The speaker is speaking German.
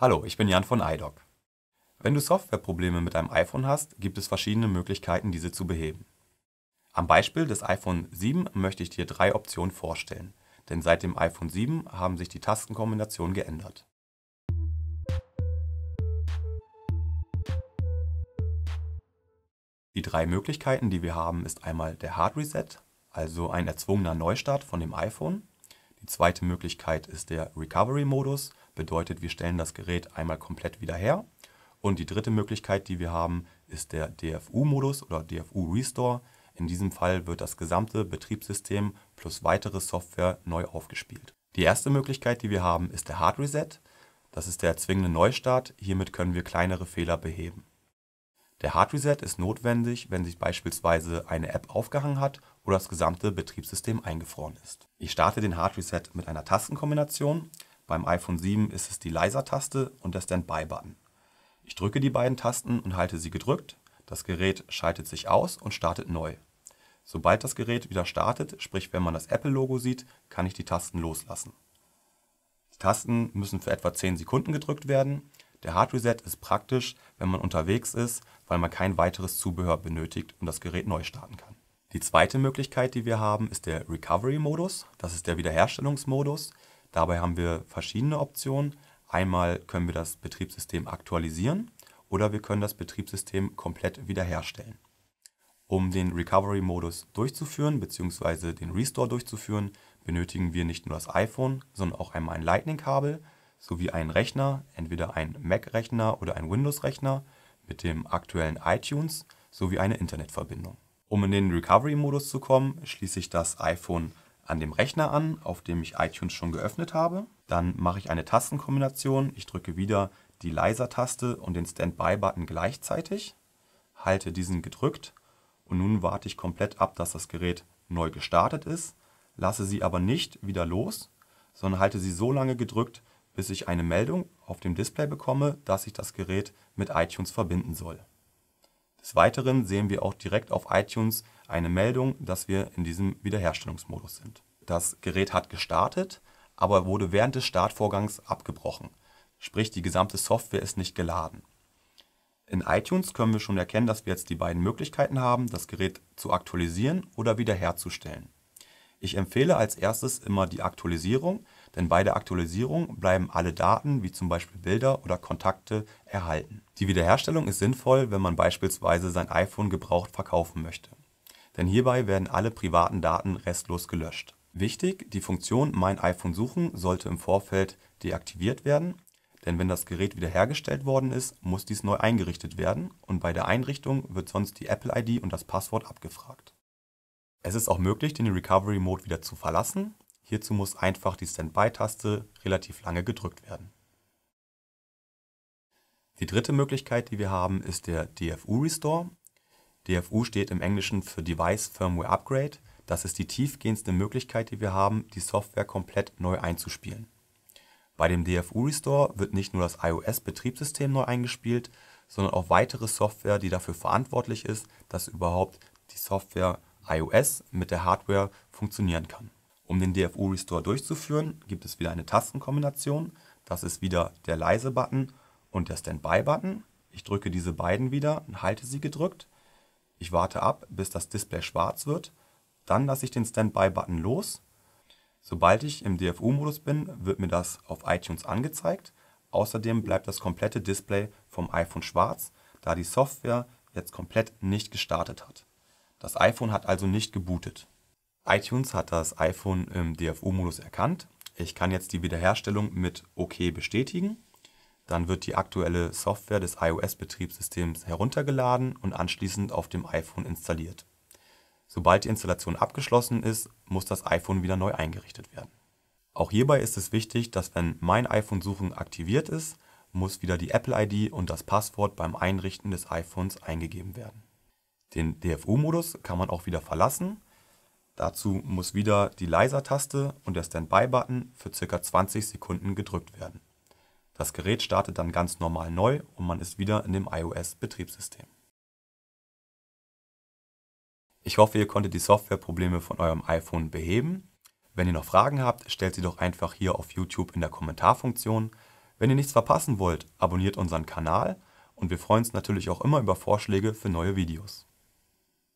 Hallo, ich bin Jan von iDoc. Wenn du Softwareprobleme mit deinem iPhone hast, gibt es verschiedene Möglichkeiten, diese zu beheben. Am Beispiel des iPhone 7 möchte ich dir drei Optionen vorstellen, denn seit dem iPhone 7 haben sich die Tastenkombinationen geändert. Die drei Möglichkeiten, die wir haben, ist einmal der Hard Reset, also ein erzwungener Neustart von dem iPhone, zweite Möglichkeit ist der Recovery-Modus, bedeutet wir stellen das Gerät einmal komplett wieder her. Und die dritte Möglichkeit, die wir haben, ist der DFU-Modus oder DFU-Restore. In diesem Fall wird das gesamte Betriebssystem plus weitere Software neu aufgespielt. Die erste Möglichkeit, die wir haben, ist der Hard Reset. Das ist der zwingende Neustart. Hiermit können wir kleinere Fehler beheben. Der Hard Reset ist notwendig, wenn sich beispielsweise eine App aufgehangen hat oder das gesamte Betriebssystem eingefroren ist. Ich starte den Hard Reset mit einer Tastenkombination. Beim iPhone 7 ist es die Leiser-Taste und der Standby-Button. Ich drücke die beiden Tasten und halte sie gedrückt. Das Gerät schaltet sich aus und startet neu. Sobald das Gerät wieder startet, sprich wenn man das Apple-Logo sieht, kann ich die Tasten loslassen. Die Tasten müssen für etwa 10 Sekunden gedrückt werden. Der Hard Reset ist praktisch, wenn man unterwegs ist, weil man kein weiteres Zubehör benötigt und das Gerät neu starten kann. Die zweite Möglichkeit, die wir haben, ist der Recovery-Modus. Das ist der Wiederherstellungsmodus. Dabei haben wir verschiedene Optionen. Einmal können wir das Betriebssystem aktualisieren oder wir können das Betriebssystem komplett wiederherstellen. Um den Recovery-Modus durchzuführen bzw. den Restore durchzuführen, benötigen wir nicht nur das iPhone, sondern auch einmal ein Lightning-Kabel sowie einen Rechner, entweder ein Mac-Rechner oder ein Windows-Rechner mit dem aktuellen iTunes sowie eine Internetverbindung. Um in den Recovery-Modus zu kommen, schließe ich das iPhone an dem Rechner an, auf dem ich iTunes schon geöffnet habe. Dann mache ich eine Tastenkombination. Ich drücke wieder die Leiser-Taste und den Standby-Button gleichzeitig, halte diesen gedrückt und nun warte ich komplett ab, dass das Gerät neu gestartet ist, lasse sie aber nicht wieder los, sondern halte sie so lange gedrückt, bis ich eine Meldung auf dem Display bekomme, dass ich das Gerät mit iTunes verbinden soll. Des Weiteren sehen wir auch direkt auf iTunes eine Meldung, dass wir in diesem Wiederherstellungsmodus sind. Das Gerät hat gestartet, aber wurde während des Startvorgangs abgebrochen, sprich die gesamte Software ist nicht geladen. In iTunes können wir schon erkennen, dass wir jetzt die beiden Möglichkeiten haben, das Gerät zu aktualisieren oder wiederherzustellen. Ich empfehle als Erstes immer die Aktualisierung denn bei der Aktualisierung bleiben alle Daten wie zum Beispiel Bilder oder Kontakte erhalten. Die Wiederherstellung ist sinnvoll, wenn man beispielsweise sein iPhone gebraucht verkaufen möchte, denn hierbei werden alle privaten Daten restlos gelöscht. Wichtig: Die Funktion Mein iPhone suchen sollte im Vorfeld deaktiviert werden, denn wenn das Gerät wiederhergestellt worden ist, muss dies neu eingerichtet werden und bei der Einrichtung wird sonst die Apple-ID und das Passwort abgefragt. Es ist auch möglich, den Recovery Mode wieder zu verlassen Hierzu muss einfach die Standby-Taste relativ lange gedrückt werden. Die dritte Möglichkeit, die wir haben, ist der DFU Restore. DFU steht im Englischen für Device Firmware Upgrade. Das ist die tiefgehendste Möglichkeit, die wir haben, die Software komplett neu einzuspielen. Bei dem DFU Restore wird nicht nur das iOS-Betriebssystem neu eingespielt, sondern auch weitere Software, die dafür verantwortlich ist, dass überhaupt die Software iOS mit der Hardware funktionieren kann. Um den DFU Restore durchzuführen, gibt es wieder eine Tastenkombination. Das ist wieder der Leise-Button und der Standby-Button. Ich drücke diese beiden wieder und halte sie gedrückt. Ich warte ab, bis das Display schwarz wird. Dann lasse ich den Standby-Button los. Sobald ich im DFU-Modus bin, wird mir das auf iTunes angezeigt. Außerdem bleibt das komplette Display vom iPhone schwarz, da die Software jetzt komplett nicht gestartet hat. Das iPhone hat also nicht gebootet iTunes hat das iPhone im DFU-Modus erkannt. Ich kann jetzt die Wiederherstellung mit OK bestätigen. Dann wird die aktuelle Software des iOS-Betriebssystems heruntergeladen und anschließend auf dem iPhone installiert. Sobald die Installation abgeschlossen ist, muss das iPhone wieder neu eingerichtet werden. Auch hierbei ist es wichtig, dass wenn Mein iPhone-Suchen aktiviert ist, muss wieder die Apple-ID und das Passwort beim Einrichten des iPhones eingegeben werden. Den DFU-Modus kann man auch wieder verlassen Dazu muss wieder die Leiser-Taste und der Standby-Button für ca. 20 Sekunden gedrückt werden. Das Gerät startet dann ganz normal neu und man ist wieder in dem iOS-Betriebssystem. Ich hoffe, ihr konntet die Softwareprobleme von eurem iPhone beheben. Wenn ihr noch Fragen habt, stellt sie doch einfach hier auf YouTube in der Kommentarfunktion. Wenn ihr nichts verpassen wollt, abonniert unseren Kanal und wir freuen uns natürlich auch immer über Vorschläge für neue Videos.